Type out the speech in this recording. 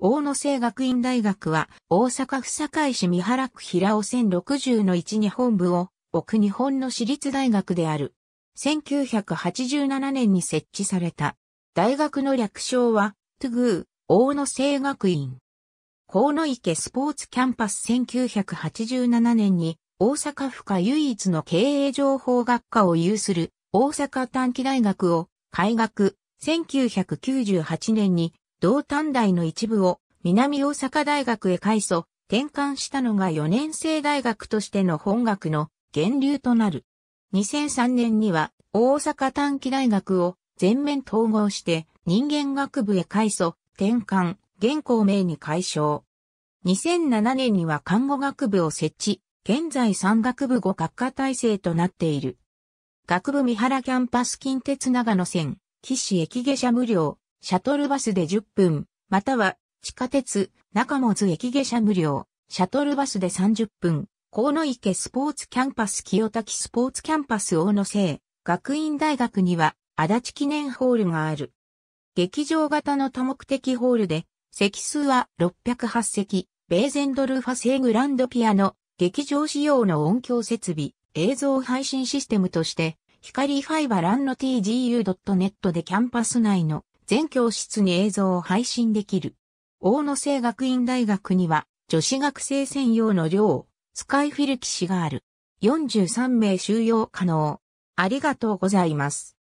大野生学院大学は、大阪府堺市三原区平尾1060の1に本部を置く日本の私立大学である。1987年に設置された。大学の略称は、トゥグー、大野生学院。河野池スポーツキャンパス1987年に、大阪府下唯一の経営情報学科を有する大阪短期大学を開学1998年に同短大の一部を南大阪大学へ改祖、転換したのが4年生大学としての本学の源流となる。2003年には大阪短期大学を全面統合して人間学部へ改祖、転換、現行名に解消。2007年には看護学部を設置、現在産学部5学科体制となっている。学部三原キャンパス近鉄長野線、岸駅下車無料、シャトルバスで10分、または地下鉄、中本駅下車無料、シャトルバスで30分、河野池スポーツキャンパス清滝スポーツキャンパス大野生、学院大学には足立記念ホールがある。劇場型の多目的ホールで、席数は608席、ベーゼンドルファ製グランドピアノ、劇場仕様の音響設備、映像配信システムとして、光ファイバランの tgu.net でキャンパス内の全教室に映像を配信できる。大野製学院大学には女子学生専用の寮、スカイフィル騎士がある。43名収容可能。ありがとうございます。